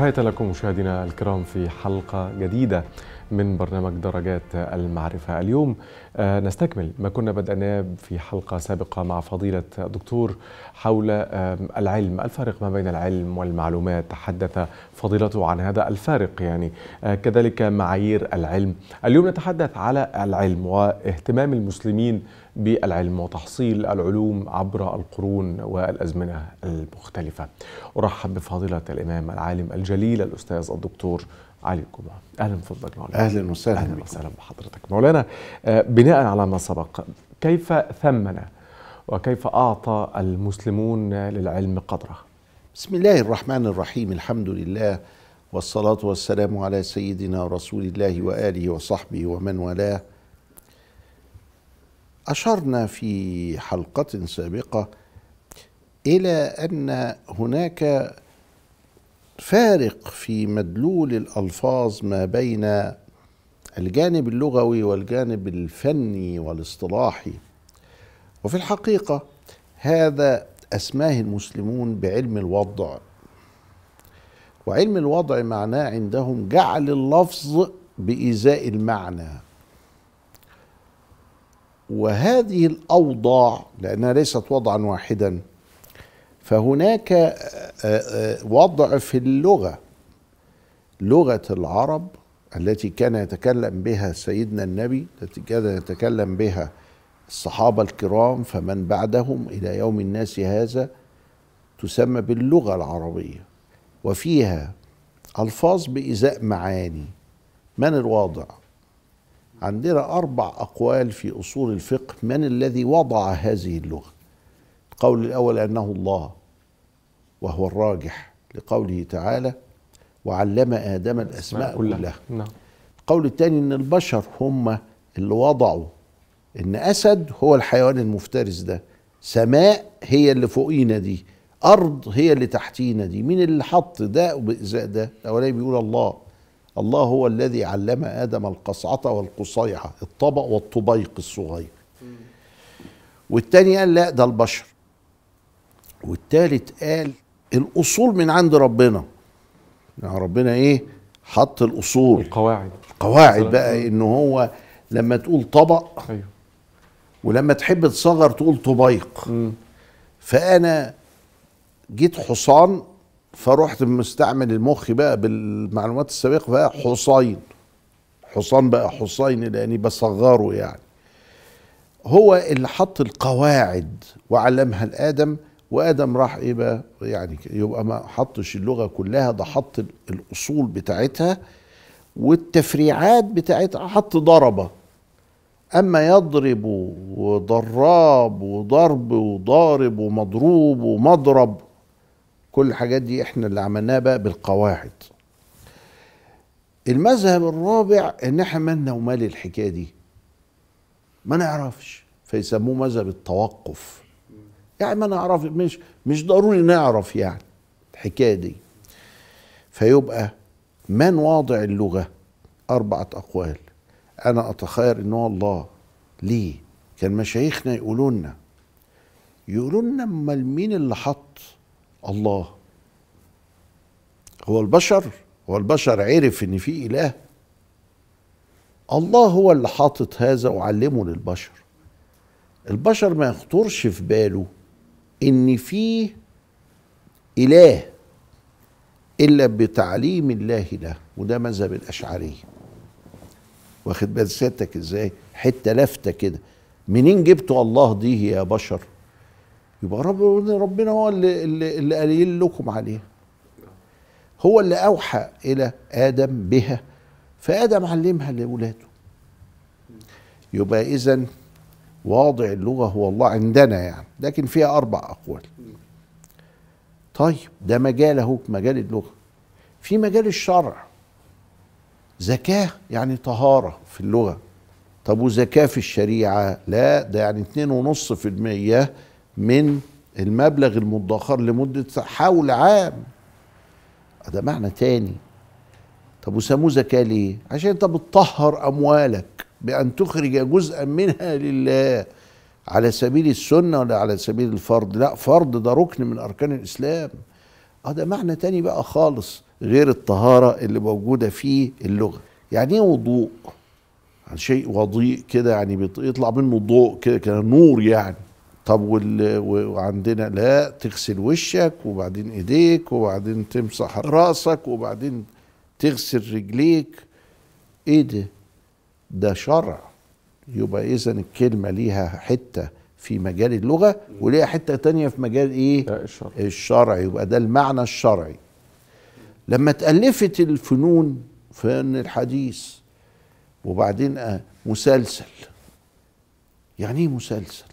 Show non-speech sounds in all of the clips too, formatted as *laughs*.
تحية لكم مشاهدينا الكرام في حلقة جديدة من برنامج درجات المعرفة اليوم آه، نستكمل ما كنا بدأناه في حلقة سابقة مع فضيلة الدكتور حول العلم الفارق ما بين العلم والمعلومات تحدث فضيلته عن هذا الفارق يعني آه، كذلك معايير العلم اليوم نتحدث على العلم واهتمام المسلمين بالعلم وتحصيل العلوم عبر القرون والأزمنة المختلفة أرحب بفضيلة الإمام العالم الجليل الأستاذ الدكتور علي الجمعة أهلا بفضلك مولانا أهلا وسهلا أهلا وسهلا بحضرتك مولانا آه، بناء على ما سبق كيف ثمن وكيف أعطى المسلمون للعلم قدره بسم الله الرحمن الرحيم الحمد لله والصلاة والسلام على سيدنا رسول الله وآله وصحبه ومن والاه أشرنا في حلقة سابقة إلى أن هناك فارق في مدلول الألفاظ ما بين الجانب اللغوي والجانب الفني والاصطلاحي وفي الحقيقة هذا أسماه المسلمون بعلم الوضع وعلم الوضع معناه عندهم جعل اللفظ بإزاء المعنى وهذه الأوضاع لأنها ليست وضعا واحدا فهناك آه، آه، وضع في اللغة لغة العرب التي كان يتكلم بها سيدنا النبي التي كان يتكلم بها الصحابة الكرام فمن بعدهم إلى يوم الناس هذا تسمى باللغة العربية وفيها ألفاظ بإزاء معاني من الواضع عندنا أربع أقوال في أصول الفقه من الذي وضع هذه اللغة القول الأول أنه الله وهو الراجح لقوله تعالى وعلم آدم الأسماء كلها نعم. القول الثاني أن البشر هم اللي وضعوا أن أسد هو الحيوان المفترس ده سماء هي اللي فوقينا دي أرض هي اللي تحتينا دي مين اللي حط ده وبإزاء ده الأولاني بيقول الله الله هو الذي علم آدم القصعة والقصيعه الطبق والطبيق الصغير والتاني قال لا ده البشر والتالت قال الأصول من عند ربنا يعني ربنا إيه حط الأصول القواعد القواعد بقى إن هو لما تقول طبق أيوه. ولما تحب تصغر تقول طبيق فأنا جيت حصان فرحت مستعمل المخ بقى بالمعلومات السابقه بقى حصين حصان بقى حصين لاني بصغره يعني هو اللي حط القواعد وعلمها لادم وادم راح ايه بقى يعني يبقى ما حطش اللغه كلها ده حط الاصول بتاعتها والتفريعات بتاعتها حط ضربه اما يضرب وضراب وضرب وضارب ومضروب ومضرب كل الحاجات دي احنا اللي عملناها بقى بالقواعد المذهب الرابع ان احنا مالنا ومال الحكايه دي ما نعرفش فيسموه مذهب التوقف يعني ما نعرف مش مش ضروري نعرف يعني الحكايه دي فيبقى من واضع اللغه اربعه اقوال انا اتخير ان هو الله ليه كان مشايخنا يقولوا لنا يقولوا لنا امال مين اللي حط الله هو البشر هو البشر عرف ان في اله الله هو اللي حاطط هذا وعلمه للبشر البشر ما يخطرش في باله ان في اله الا بتعليم الله له وده مذهب الاشعريه واخد بال سيادتك ازاي حته لافته كده منين جبتوا الله دي يا بشر يبقى ربنا ربنا هو اللي اللي, اللي قايل لكم عليها هو اللي اوحى الى ادم بها فادم علمها لاولاده يبقى اذا واضع اللغه هو الله عندنا يعني لكن فيها اربع اقوال طيب ده مجال اهو مجال اللغه في مجال الشرع زكاه يعني طهاره في اللغه طب وزكاه في الشريعه لا ده يعني اتنين ونص في الميه من المبلغ المدخر لمدة حول عام ده معنى تاني طب وسموه زكاة ليه؟ عشان انت بتطهر أموالك بأن تخرج جزءا منها لله على سبيل السنة ولا على سبيل الفرض لا فرض ده ركن من أركان الإسلام اه ده معنى تاني بقى خالص غير الطهارة اللي موجودة في اللغة يعني ايه وضوء؟ يعني شيء وضيء كده يعني بيطلع منه ضوء كده نور يعني طب وال... وعندنا لا تغسل وشك وبعدين ايديك وبعدين تمسح راسك وبعدين تغسل رجليك ايه ده ده شرع يبقى اذا الكلمه ليها حته في مجال اللغه وليها حته تانية في مجال ايه الشرع. الشرع يبقى ده المعنى الشرعي لما اتالفت الفنون فن الحديث وبعدين آه، مسلسل يعني ايه مسلسل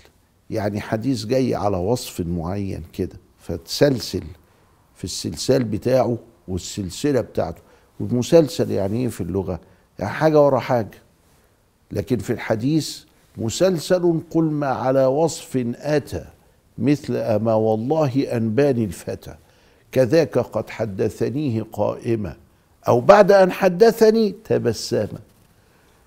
يعني حديث جاي على وصف معين كده فتسلسل في السلسال بتاعه والسلسله بتاعته والمسلسل يعني ايه في اللغه؟ يعني حاجه ورا حاجه لكن في الحديث مسلسل قل ما على وصف اتى مثل اما والله انباني الفتى كذاك قد حدثنيه قائمه او بعد ان حدثني تبسم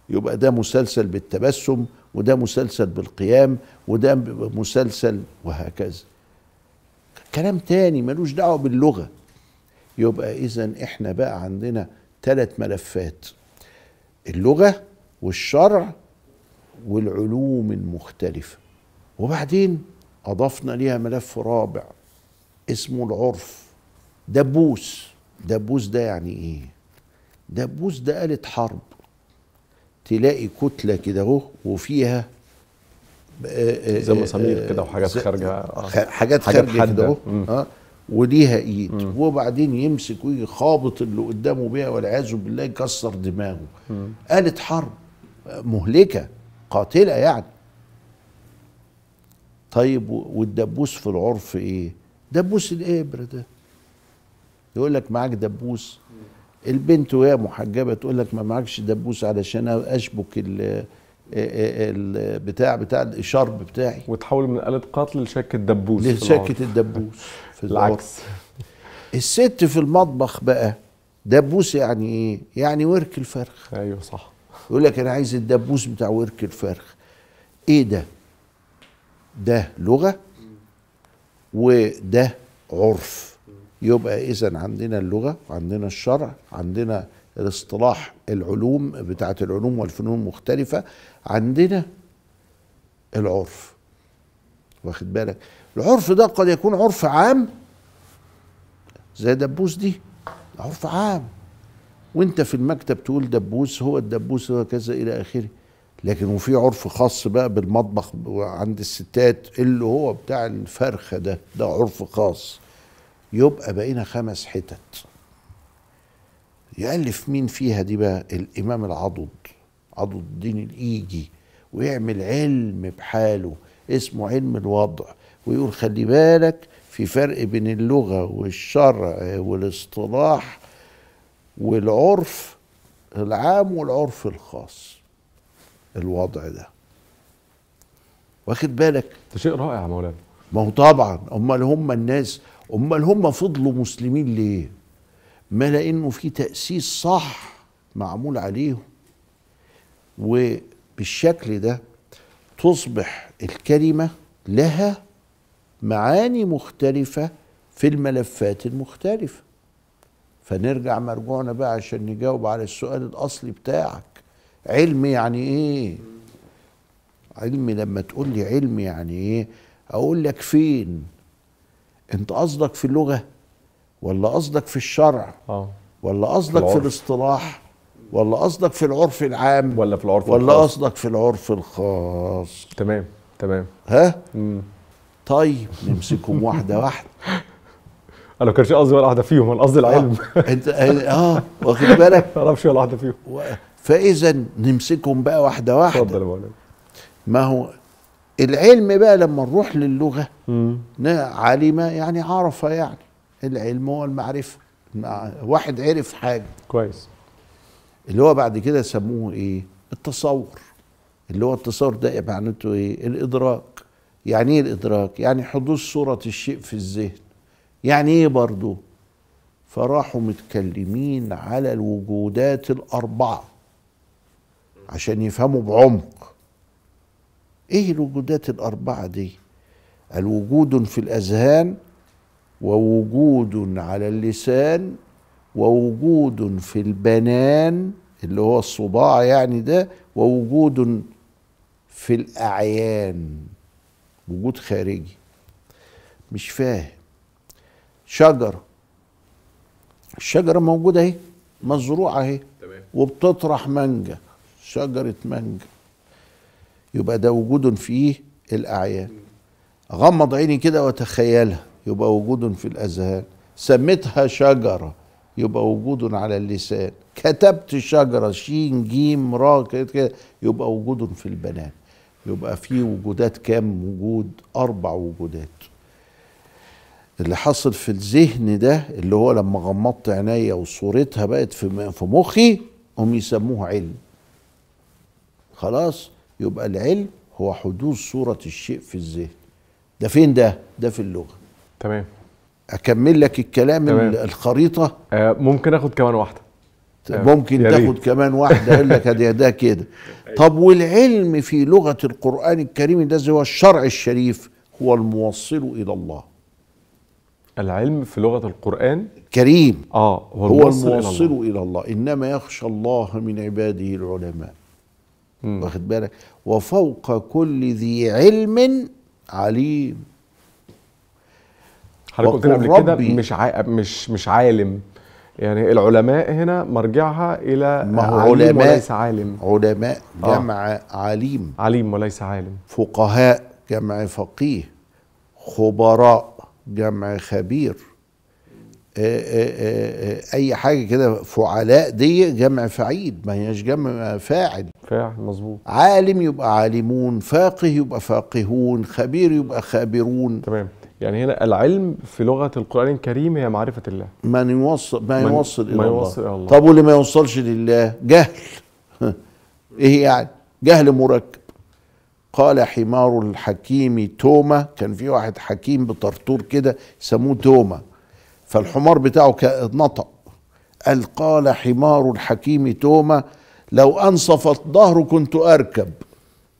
يبقى ده مسلسل بالتبسم وده مسلسل بالقيام وده مسلسل وهكذا كلام تاني ملوش دعوه باللغه يبقى اذا احنا بقى عندنا ثلاث ملفات اللغه والشرع والعلوم المختلفه وبعدين اضفنا ليها ملف رابع اسمه العرف دبوس دبوس ده يعني ايه دبوس ده آلة حرب تلاقي كتله كده اهو وفيها آه، آه، زي آه، مسامير كده وحاجات خارجه حاجات خارجه كده اهو اه وليها ايد مم. وبعدين يمسك ويجي خابط اللي قدامه بيها والعياذ بالله يكسر دماغه مم. آلة حرب مهلكة قاتلة يعني طيب والدبوس في العرف ايه دبوس الابره ده يقول لك معاك دبوس البنت وهي محجبه تقول لك ما معكش دبوس علشان اشبك ال آه، آه، البتاع بتاع الشرب بتاعي وتحول من آلة قتل لشكة دبوس لشكة الدبوس *laughs* في العكس الست في المطبخ بقى دبوس يعني ايه؟ يعني ورك الفرخ ايوه صح يقول لك انا عايز الدبوس بتاع ورك الفرخ ايه ده؟ ده لغه وده عرف يبقى اذا عندنا اللغه عندنا الشرع عندنا الاصطلاح العلوم بتاعه العلوم والفنون المختلفه عندنا العرف واخد بالك العرف ده قد يكون عرف عام زي دبوس دي عرف عام وانت في المكتب تقول دبوس هو الدبوس هو كذا الى اخره لكن وفي عرف خاص بقى بالمطبخ عند الستات اللي هو بتاع الفرخه ده ده عرف خاص يبقى بقينا خمس حتت يألف مين فيها دي بقى الإمام العضد عضد الدين الإيجي ويعمل علم بحاله اسمه علم الوضع ويقول خلي بالك في فرق بين اللغة والشرع والاصطلاح والعرف العام والعرف الخاص الوضع ده واخد بالك ده شيء رائع يا مولانا ما هو طبعا امال هم الناس امال هم فضلوا مسلمين ليه ما لانه في تاسيس صح معمول عليهم وبالشكل ده تصبح الكلمه لها معاني مختلفه في الملفات المختلفه فنرجع مرجوعنا بقى عشان نجاوب على السؤال الاصلي بتاعك علم يعني ايه علم لما تقول لي علم يعني ايه اقول لك فين انت قصدك في اللغه ولا قصدك في الشرع اه ولا قصدك في, في الاصطلاح ولا قصدك في العرف العام ولا في العرف ولا قصدك في العرف الخاص تمام تمام ها مم. طيب نمسكهم واحده واحده *laughs* انا ما كانش قصدي ولا واحده فيهم انا قصدي العلم آه. انت اه, آه، واخد *laughs* بالك ما اعرفش ولا واحده فيهم فاذا نمسكهم بقى واحده واحده اتفضل يا مولانا ما هو العلم بقى لما نروح للغه علم يعني عرف يعني العلم هو المعرفه واحد عرف حاجه كويس اللي هو بعد كده سموه ايه التصور اللي هو التصور ده معناته ايه الادراك يعني ايه الادراك يعني حدوث صوره الشيء في الذهن يعني ايه برضه فراحوا متكلمين على الوجودات الاربعه عشان يفهموا بعمق ايه الوجودات الاربعه دي الوجود في الاذهان ووجود على اللسان ووجود في البنان اللي هو الصباع يعني ده ووجود في الاعيان وجود خارجي مش فاهم شجره الشجره موجوده اهي مزروعه اهي وبتطرح مانجا شجره مانجا يبقى ده وجود فيه الأعيان أغمض عيني كده وأتخيلها يبقى وجود في الأذهان سميتها شجرة يبقى وجود على اللسان كتبت شجرة شين جيم را كده يبقى وجود في البنان يبقى في وجودات كام وجود أربع وجودات اللي حصل في الذهن ده اللي هو لما غمضت عينيا وصورتها بقت في مخي هم يسموه علم خلاص يبقى العلم هو حدوث صورة الشيء في الذهن ده فين ده؟ ده في اللغة تمام أكمل لك الكلام تمام. الخريطة آه ممكن أخد كمان واحدة آه، ممكن تاخد كمان واحدة أقول لك ده ده كده *laughs* طب والعلم في لغة القرآن الكريم الذي هو الشرع الشريف هو الموصل إلى الله العلم في لغة القرآن كريم آه هو الموصل, هو الموصل إلى, الله. إلى الله إنما يخشى الله من عباده العلماء واخد بالك وفوق كل ذي علم عليم حضرتك قلت قبل كده مش ع... مش مش عالم يعني العلماء هنا مرجعها الى ما هو عليم علماء وليس عالم علماء آه. جمع آه. عليم عليم وليس عالم فقهاء جمع فقيه خبراء جمع خبير آآ آه، آآ آه، آآ اي حاجه كده فعلاء دي جمع فعيد ما هياش جمع فاعل فاعل مظبوط عالم يبقى عالمون فاقه يبقى فاقهون خبير يبقى خابرون تمام يعني هنا العلم في لغه القران الكريم هي معرفه الله من يوصل ما يوصل الى ما الله, يوصل إلى الله. طب واللي ما يوصلش لله جهل *laughs* ايه يعني جهل مركب قال حمار الحكيم توما كان في واحد حكيم بطرطور كده سموه توما فالحمار بتاعه نطق قال قال حمار الحكيم توما لو أنصفت ظهره كنت أركب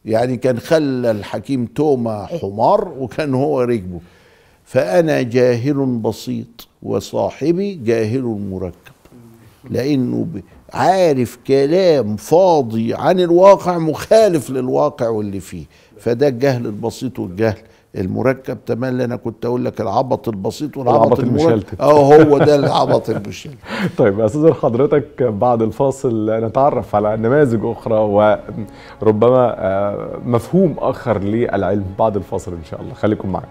يعني كان خلى الحكيم توما حمار وكان هو ركبه فأنا جاهل بسيط وصاحبي جاهل مركب لأنه عارف كلام فاضي عن الواقع مخالف للواقع واللي فيه فده الجهل البسيط والجهل المركب تمام اللي انا كنت اقول لك العبط البسيط والعبط المشلتت اه هو ده العبط المشلتت *laughs* طيب استاذ حضرتك بعد الفاصل نتعرف على نماذج اخرى وربما آه، مفهوم اخر للعلم بعد الفاصل ان شاء الله خليكم معنا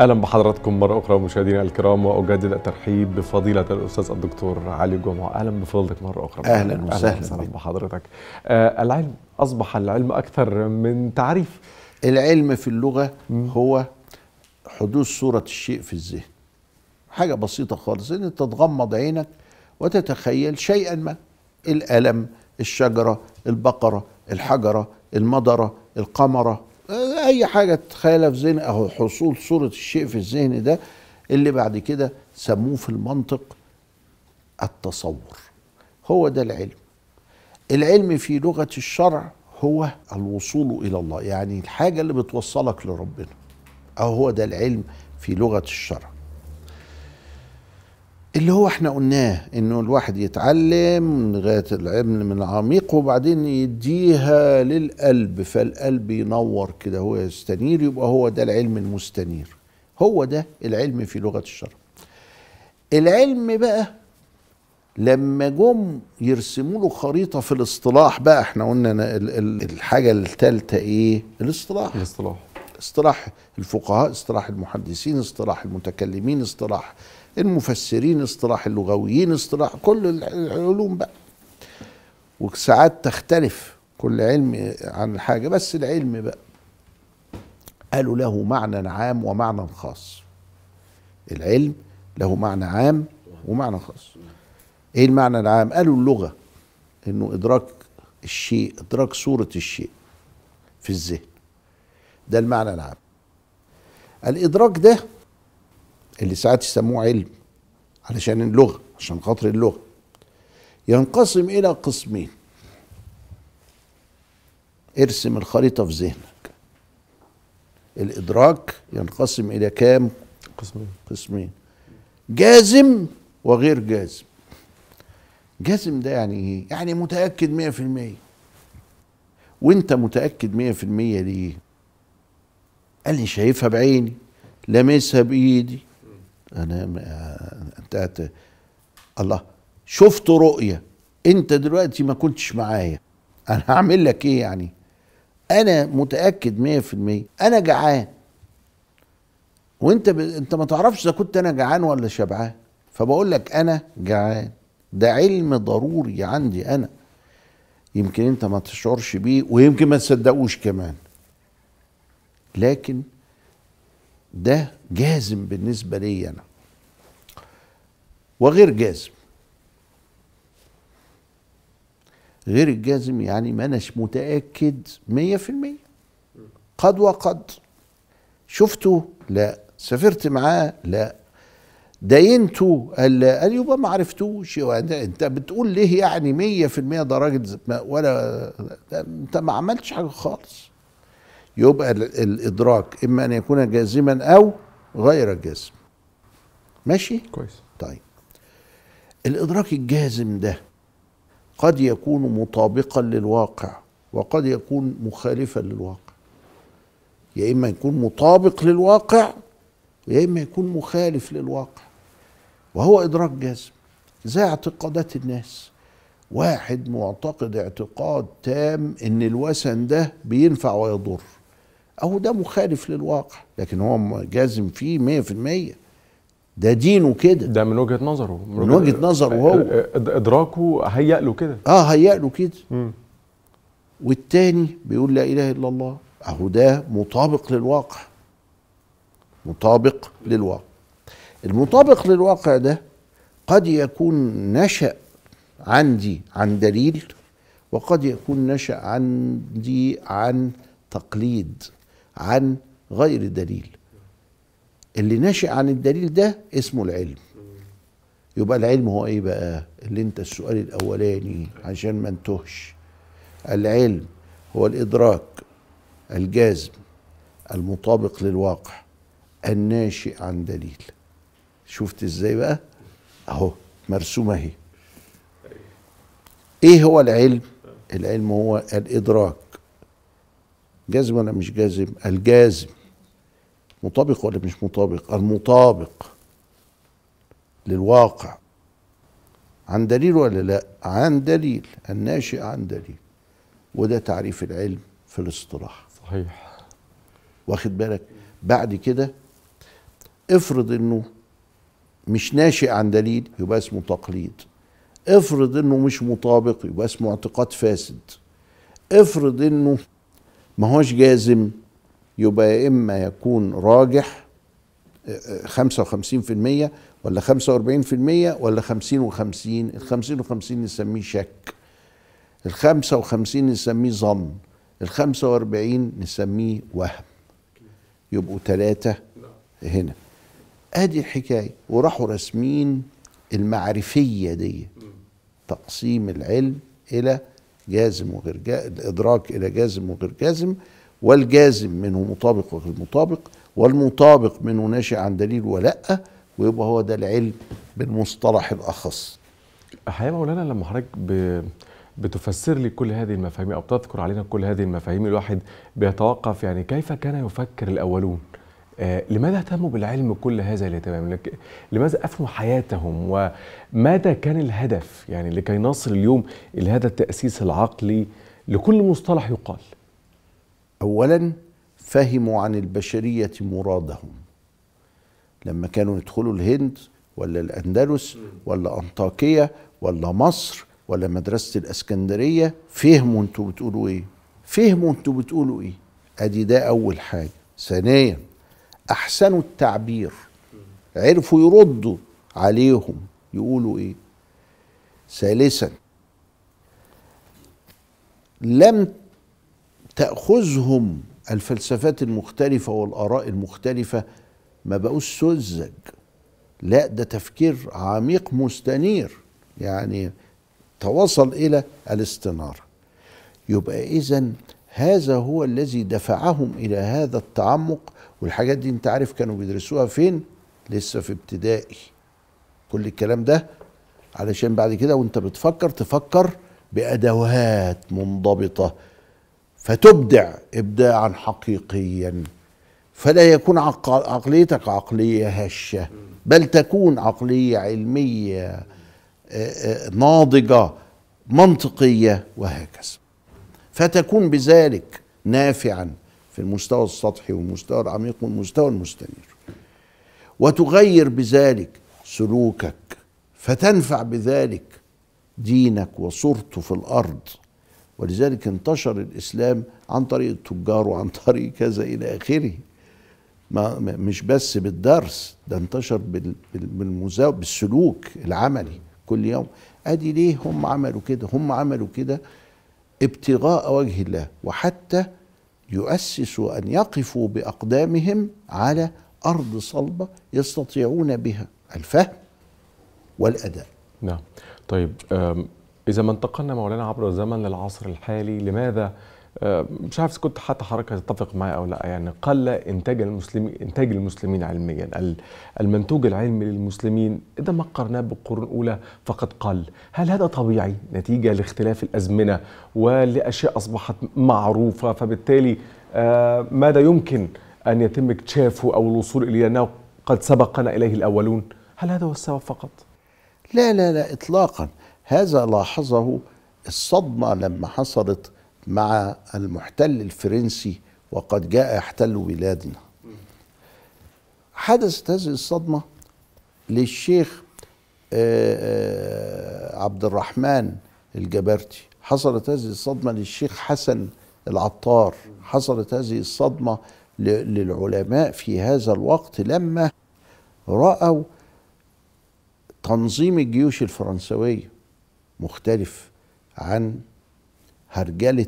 اهلا بحضراتكم مره اخرى مشاهدينا الكرام واجدد الترحيب بفضيله الاستاذ الدكتور علي جمعه اهلا بفضلك مره اخرى اهلا وسهلا بحضرتك آه العلم اصبح العلم اكثر من تعريف العلم في اللغه هو حدوث صوره الشيء في الذهن حاجه بسيطه خالص ان تتغمض عينك وتتخيل شيئا ما الالم الشجره البقره الحجره المضره القمره اي حاجه تتخيلها في ذهن او حصول صوره الشيء في الذهن ده اللي بعد كده سموه في المنطق التصور هو ده العلم العلم في لغه الشرع هو الوصول الى الله يعني الحاجه اللي بتوصلك لربنا او هو ده العلم في لغه الشرع اللي هو احنا قلناه انه الواحد يتعلم لغايه العلم العميق وبعدين يديها للقلب فالقلب ينور كده هو يستنير يبقى هو ده العلم المستنير هو ده العلم في لغه الشرع العلم بقى لما جم يرسموا له خريطه في الاصطلاح بقى احنا قلنا الحاجه الثالثه ايه الاصطلاح الاصطلاح اصطلاح الفقهاء اصطلاح المحدثين اصطلاح المتكلمين اصطلاح المفسرين اصطلاح اللغويين اصطلاح كل العلوم بقى وساعات تختلف كل علم عن حاجة بس العلم بقى قالوا له معنى عام ومعنى خاص العلم له معنى عام ومعنى خاص ايه المعنى العام قالوا اللغة انه ادراك الشيء ادراك صورة الشيء في الذهن ده المعنى العام الادراك ده اللي ساعات يسموه علم علشان اللغة عشان خاطر اللغة ينقسم إلى قسمين ارسم الخريطة في ذهنك الإدراك ينقسم إلى كام قسمين قسمين جازم وغير جازم جازم ده يعني ايه يعني متأكد 100% وانت متأكد 100% ليه قال لي شايفها بعيني لامسها بإيدي انا انتهت آه، الله شفت رؤيه انت دلوقتي ما كنتش معايا انا هعمل لك ايه يعني انا متاكد مية في المية انا جعان وانت ب... انت ما تعرفش اذا كنت انا جعان ولا شبعان فبقول لك انا جعان ده علم ضروري عندي انا يمكن انت ما تشعرش بيه ويمكن ما تصدقوش كمان لكن ده جازم بالنسبه لي انا وغير جازم غير الجازم يعني ما اناش متاكد 100% قد وقد شفته لا سافرت معاه لا داينته قال قال يبقى ما عرفتوش انت بتقول ليه يعني 100% ده راجل ولا انت ما عملتش حاجه خالص يبقى الادراك اما ان يكون جازما او غير جازم ماشي كويس طيب الادراك الجازم ده قد يكون مطابقا للواقع وقد يكون مخالفا للواقع يا اما يكون مطابق للواقع يا اما يكون مخالف للواقع وهو ادراك جازم زي اعتقادات الناس واحد معتقد اعتقاد تام ان الوثن ده بينفع ويضر أهو ده مخالف للواقع لكن هو جازم فيه 100% ده دينه كده ده من وجهه نظره من, من وجهه نظره هو ادراكه هيأ له كده اه هيأ له كده والتاني بيقول لا اله الا الله اهو ده مطابق للواقع مطابق للواقع المطابق للواقع ده قد يكون نشأ عندي عن دليل وقد يكون نشأ عندي عن تقليد عن غير دليل اللي ناشئ عن الدليل ده اسمه العلم يبقى العلم هو ايه بقى اللي انت السؤال الاولاني عشان ما انتهش العلم هو الادراك الجازم المطابق للواقع الناشئ عن دليل شفت ازاي بقى اهو مرسومه اهي ايه هو العلم العلم هو الادراك جازم ولا مش جازم الجازم مطابق ولا مش مطابق المطابق للواقع عن دليل ولا لا عن دليل الناشئ عن دليل وده تعريف العلم في الاصطلاح صحيح واخد بالك بعد كده افرض انه مش ناشئ عن دليل يبقى اسمه تقليد افرض انه مش مطابق يبقى اسمه اعتقاد فاسد افرض انه ما هوش جازم يبقى يا اما يكون راجح 55% آه، آه، ولا 45% ولا 50 و50 ال 50 و50 نسميه شك ال 55 نسميه ظن ال 45 نسميه وهم يبقوا ثلاثة هنا ادي الحكاية وراحوا راسمين المعرفية دي تقسيم العلم إلى جازم وغير جازم الإدراك إلى جازم وغير جازم والجازم منه مطابق وغير مطابق والمطابق منه ناشئ عن دليل ولا ويبقى هو ده العلم بالمصطلح الأخص الحقيقه مولانا لما حضرتك بتفسر لي كل هذه المفاهيم أو بتذكر علينا كل هذه المفاهيم الواحد بيتوقف يعني كيف كان يفكر الأولون آه، لماذا اهتموا بالعلم كل هذا الاهتمام؟ لماذا افنوا حياتهم؟ وماذا كان الهدف؟ يعني لكي نصل اليوم الى هذا التاسيس العقلي لكل مصطلح يقال. اولا فهموا عن البشريه مرادهم. لما كانوا يدخلوا الهند ولا الاندلس ولا انطاكيه ولا مصر ولا مدرسه الاسكندريه فهموا انتوا بتقولوا ايه؟ فهموا انتوا بتقولوا ايه؟ ادي ده اول حاجه. ثانيا احسنوا التعبير عرفوا يردوا عليهم يقولوا ايه ثالثا لم تاخذهم الفلسفات المختلفه والاراء المختلفه ما بقوش سذج لا ده تفكير عميق مستنير يعني توصل الى الاستناره يبقى اذا هذا هو الذي دفعهم الى هذا التعمق والحاجات دي انت عارف كانوا بيدرسوها فين لسه في ابتدائي كل الكلام ده علشان بعد كده وانت بتفكر تفكر بادوات منضبطه فتبدع ابداعا حقيقيا فلا يكون عقليتك عقليه هشه بل تكون عقليه علميه ناضجه منطقيه وهكذا فتكون بذلك نافعا في المستوى السطحي والمستوى العميق والمستوى المستنير وتغير بذلك سلوكك فتنفع بذلك دينك وصورته في الارض ولذلك انتشر الاسلام عن طريق التجار وعن طريق كذا الى اخره ما مش بس بالدرس ده انتشر بالمزاو بالسلوك العملي كل يوم ادي ليه هم عملوا كده هم عملوا كده ابتغاء وجه الله وحتى يؤسسوا ان يقفوا باقدامهم على ارض صلبه يستطيعون بها الفهم والاداء. نعم. طيب اذا ما انتقلنا مولانا عبر الزمن للعصر الحالي لماذا أه، مش عارف كنت حتى حضرتك هتتفق معي او لا يعني قل انتاج المسلمين انتاج المسلمين علميا المنتوج العلمي للمسلمين اذا ما قرناه بالقرون الاولى فقد قل هل هذا طبيعي نتيجه لاختلاف الازمنه ولاشياء اصبحت معروفه فبالتالي أه، ماذا يمكن ان يتم اكتشافه او الوصول اليه لانه قد سبقنا اليه الاولون هل هذا هو السبب فقط لا لا لا اطلاقا هذا لاحظه الصدمه لما حصلت مع المحتل الفرنسي وقد جاء يحتل بلادنا حدثت هذه الصدمة للشيخ آه، آه، عبد الرحمن الجبرتي حصلت هذه الصدمة للشيخ حسن العطار حصلت هذه الصدمة للعلماء في هذا الوقت لما رأوا تنظيم الجيوش الفرنسوية مختلف عن هرجله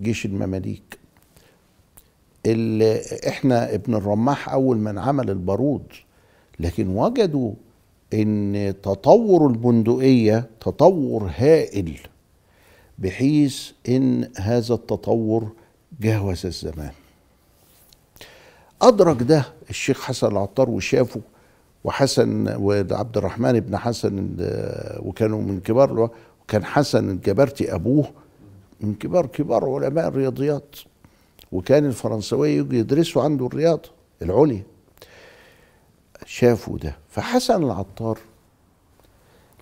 جيش المماليك اللي احنا ابن الرماح اول من عمل البارود لكن وجدوا ان تطور البندقيه تطور هائل بحيث ان هذا التطور جاوز الزمان ادرك ده الشيخ حسن العطار وشافه وحسن وعبد الرحمن بن حسن وكانوا من كبار وكان حسن الجبرتي ابوه من كبار كبار علماء الرياضيات وكان الفرنسوي يجوا يدرسوا عنده الرياضه العليا شافوا ده فحسن العطار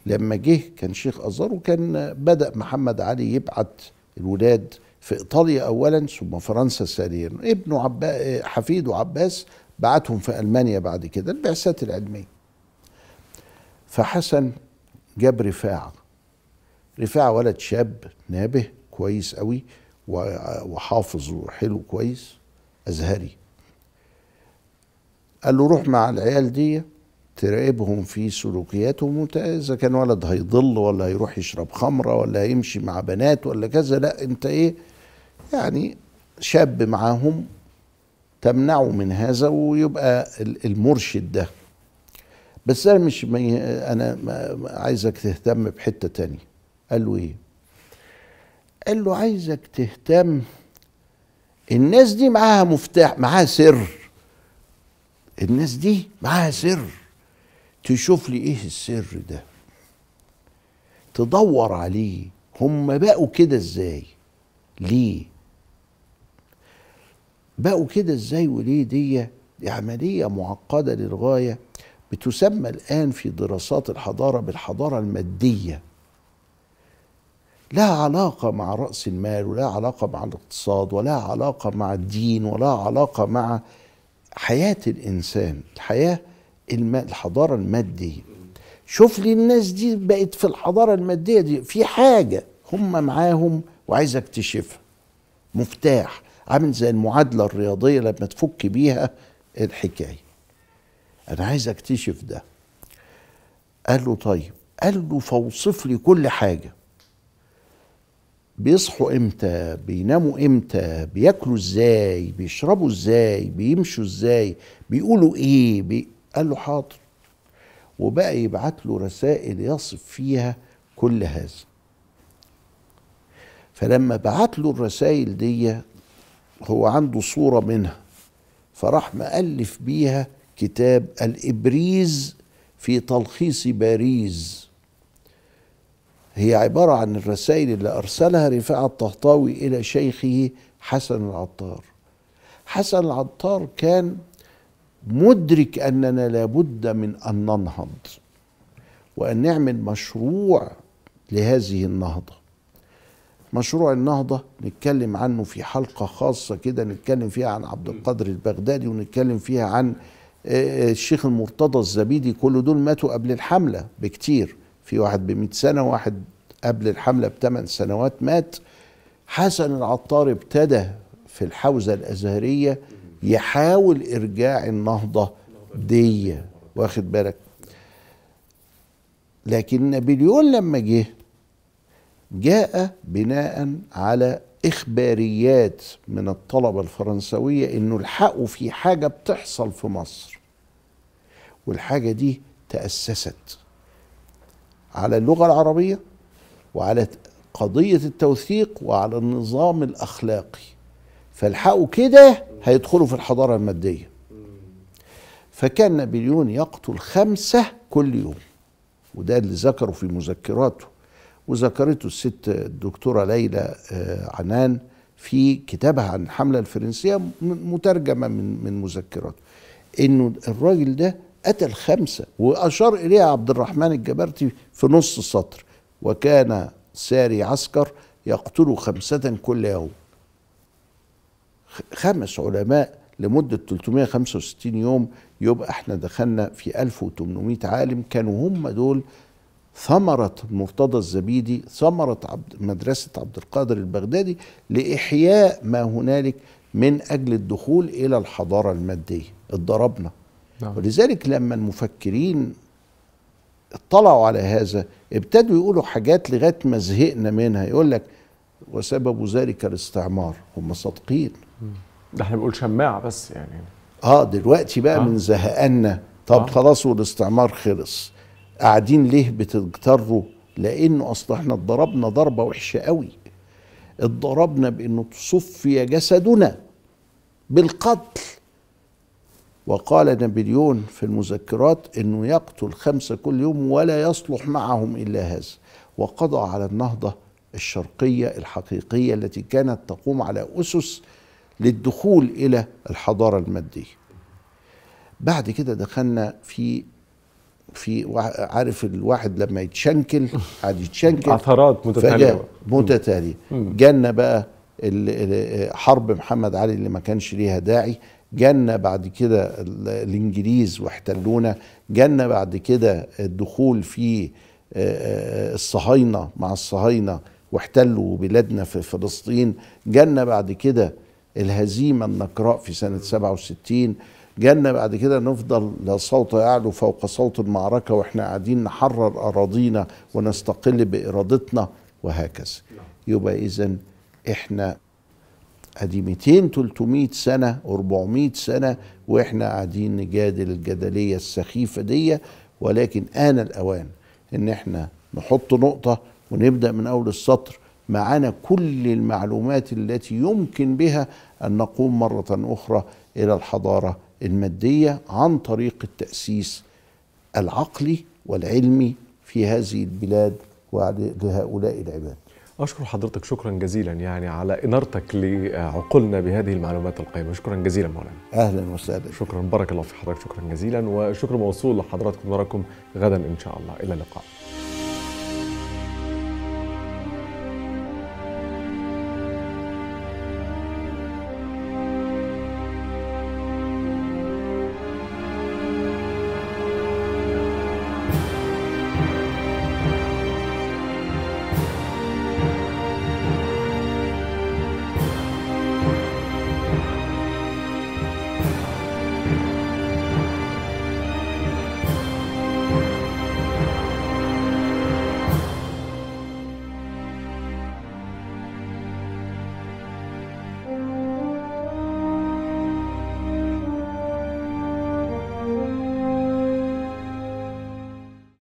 لما جه كان شيخ ازهر وكان بدا محمد علي يبعت الولاد في ايطاليا اولا ثم فرنسا ثانيا ابنه عبا حفيده عباس بعتهم في المانيا بعد كده البعثات العلميه فحسن جاب رفاعه رفاعه ولد شاب نابه كويس قوي وحافظ وحلو كويس ازهري قال له روح مع العيال دي تراقبهم في سلوكياتهم اذا كان ولد هيضل ولا هيروح يشرب خمره ولا هيمشي مع بنات ولا كذا لا انت ايه يعني شاب معاهم تمنعه من هذا ويبقى المرشد ده بس انا مش انا عايزك تهتم بحته تانية قال له ايه قال له عايزك تهتم الناس دي معاها مفتاح معاها سر الناس دي معاها سر تشوف لي ايه السر ده تدور عليه هم بقوا كده ازاي ليه بقوا كده ازاي وليه دي, دي عملية معقدة للغاية بتسمى الآن في دراسات الحضارة بالحضارة المادية لا علاقه مع راس المال ولا علاقه مع الاقتصاد ولا علاقه مع الدين ولا علاقه مع حياه الانسان الحياه الم... الحضاره الماديه شوف لي الناس دي بقت في الحضاره الماديه دي في حاجه هم معاهم وعايز اكتشفها مفتاح عامل زي المعادله الرياضيه لما تفك بيها الحكايه انا عايز اكتشف ده قال له طيب قال له فوصف لي كل حاجه بيصحوا امتى بيناموا امتى بياكلوا ازاي بيشربوا ازاي بيمشوا ازاي بيقولوا ايه بي... قال له حاضر وبقى يبعت له رسائل يصف فيها كل هذا فلما بعت له الرسائل دي هو عنده صورة منها فراح مألف بيها كتاب الإبريز في تلخيص باريز هي عبارة عن الرسائل اللي أرسلها رفاعة الطهطاوي إلى شيخه حسن العطار حسن العطار كان مدرك أننا لابد من أن ننهض وأن نعمل مشروع لهذه النهضة مشروع النهضة نتكلم عنه في حلقة خاصة كده نتكلم فيها عن عبد القادر البغدادي ونتكلم فيها عن آه، آه، الشيخ المرتضى الزبيدي كل دول ماتوا قبل الحملة بكتير في واحد ب 100 سنه وواحد قبل الحمله بثمان سنوات مات حسن العطار ابتدى في الحوزه الازهريه يحاول ارجاع النهضه دي واخد بالك لكن نابليون لما جه جاء بناء على اخباريات من الطلبه الفرنسويه انه الحقوا في حاجه بتحصل في مصر والحاجه دي تاسست على اللغه العربيه وعلى قضيه التوثيق وعلى النظام الاخلاقي فالحقوا كده هيدخلوا في الحضاره الماديه فكان نابليون يقتل خمسه كل يوم وده اللي ذكره في مذكراته وذكرته الست الدكتوره ليلى آه، عنان في كتابها عن الحمله الفرنسيه مترجمه من من مذكراته انه الراجل ده قتل خمسة وأشار إليها عبد الرحمن الجبرتي في نص السطر وكان ساري عسكر يقتل خمسة كل يوم خمس علماء لمدة 365 يوم يبقى احنا دخلنا في 1800 عالم كانوا هم دول ثمرة مرتضى الزبيدي ثمرة عبد مدرسة عبد القادر البغدادي لإحياء ما هنالك من أجل الدخول إلى الحضارة المادية اتضربنا نعم. ولذلك لما المفكرين اطلعوا على هذا ابتدوا يقولوا حاجات لغايه ما زهقنا منها يقول لك وسبب ذلك الاستعمار هم صادقين ده احنا بنقول شماعه بس يعني اه دلوقتي بقى آه. من زهقنا طب آه. خلاص والاستعمار خلص قاعدين ليه بتجتروا لانه اصل احنا اتضربنا ضربه وحشه قوي اتضربنا بانه تصفي جسدنا بالقتل وقال نابليون في المذكرات انه يقتل خمسه كل يوم ولا يصلح معهم الا هذا وقضى على النهضه الشرقيه الحقيقيه التي كانت تقوم على اسس للدخول الى الحضاره الماديه بعد كده دخلنا في في عارف الواحد لما يتشنكل قاعد يتشنكل عثرات متتاليه متتاليه جالنا بقى حرب محمد علي اللي ما كانش ليها داعي جانا بعد كده الانجليز واحتلونا جانا بعد كده الدخول في آه، آه، الصهاينه مع الصهاينه واحتلوا بلادنا في فلسطين جانا بعد كده الهزيمه النكراء في سنه 67 جانا بعد كده نفضل لا صوت يعلو فوق صوت المعركه واحنا قاعدين نحرر اراضينا ونستقل بارادتنا وهكذا يبقى اذا احنا ادي 200 300 سنه 400 سنه واحنا قاعدين نجادل الجدليه السخيفه دي ولكن آن الأوان إن إحنا نحط نقطة ونبدأ من أول السطر معانا كل المعلومات التي يمكن بها أن نقوم مرة أخرى إلى الحضارة المادية عن طريق التأسيس العقلي والعلمي في هذه البلاد ولهؤلاء العباد أشكر حضرتك شكرا جزيلا يعني على إنارتك لعقولنا بهذه المعلومات القيمة شكرا جزيلا مولانا أهلا وسهلا شكرا بارك الله في حضرتك شكرا جزيلا وشكر موصول لحضراتكم نراكم غدا إن شاء الله إلى اللقاء